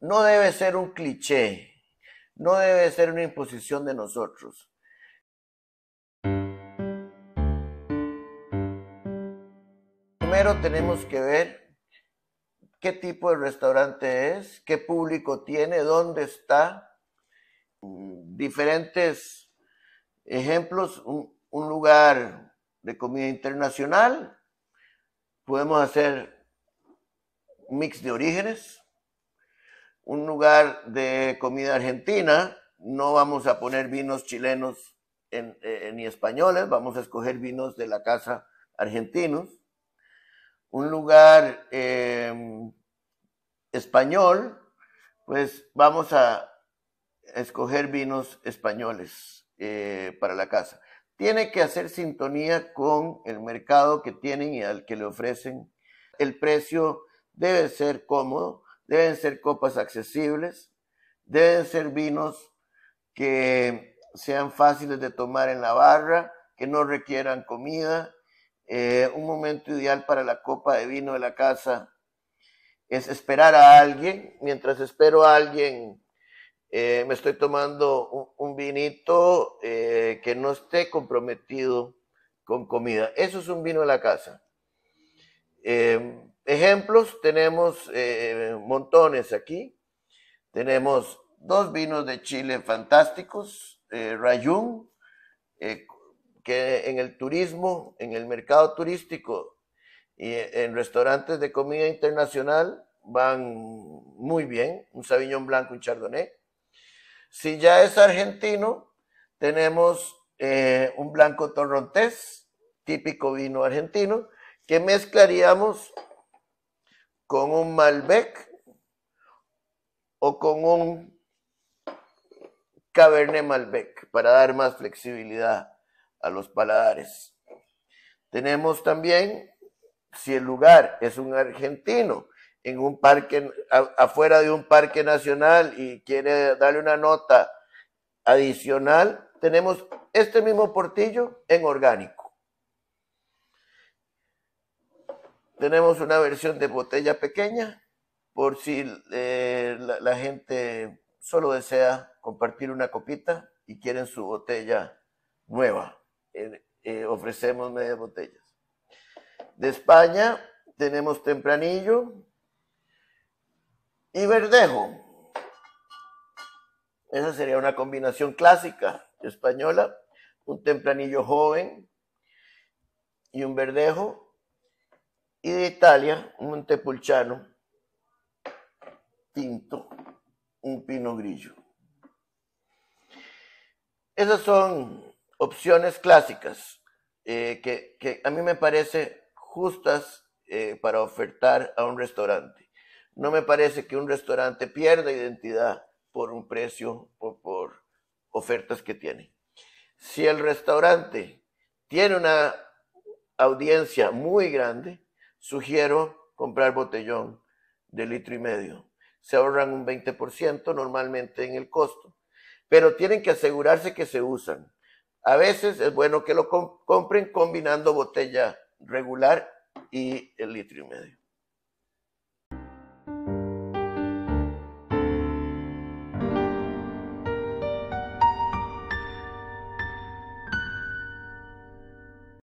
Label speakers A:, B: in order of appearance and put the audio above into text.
A: no debe ser un cliché, no debe ser una imposición de nosotros. Primero tenemos que ver qué tipo de restaurante es, qué público tiene, dónde está, diferentes ejemplos, un, lugar de comida internacional, podemos hacer un mix de orígenes, un lugar de comida argentina, no vamos a poner vinos chilenos eh, ni españoles, vamos a escoger vinos de la casa argentinos. Un lugar em, español, pues vamos a escoger vinos españoles eh, para la casa. Tiene que hacer sintonía con el mercado que tienen y al que le ofrecen. El precio debe ser cómodo deben ser copas accesibles, deben ser vinos que sean fáciles de tomar en la barra, que no requieran comida. Eh, un momento ideal para la copa de vino de la casa es esperar a alguien. Mientras espero a alguien, eh, me estoy tomando un, vinito eh, que no esté comprometido con comida. Eso es un vino de la casa. Ejemplos tenemos eh, montones aquí. Tenemos dos vinos de Chile fantásticos, eh, Rayún, eh, que en el turismo, en el mercado turístico y en restaurantes de comida internacional van muy bien, un Sauvignon Blanco, un Chardonnay. Si ya es argentino, tenemos eh, un blanco torrontés, típico vino argentino, que mezclaríamos con un Malbec o con un Cabernet Malbec para dar más flexibilidad a los paladares. Tenemos también, si el lugar es un argentino, en un parque, afuera de un parque nacional y quiere darle una nota adicional, tenemos este mismo portillo en orgánico. Tenemos una versión de botella pequeña por si eh, la, gente solo desea compartir una copita y quieren su botella nueva. Eh, ofrecemos medias botellas. De España tenemos Tempranillo y Verdejo. Esa sería una combinación clásica española, un tempranillo joven y un verdejo y de Italia un Montepulciano tinto, un Pino Grillo. Esas son opciones clásicas eh, que, a mí me parece justas eh, para ofertar a un restaurante. No me parece que un restaurante pierda identidad por un precio o por ofertas que tiene. Si el restaurante tiene una audiencia muy grande, Sugiero comprar botellón de litro y medio. Se ahorran un 20% normalmente en el costo, pero tienen que asegurarse que se usan. A veces es bueno que lo compren combinando botella regular y el litro y medio.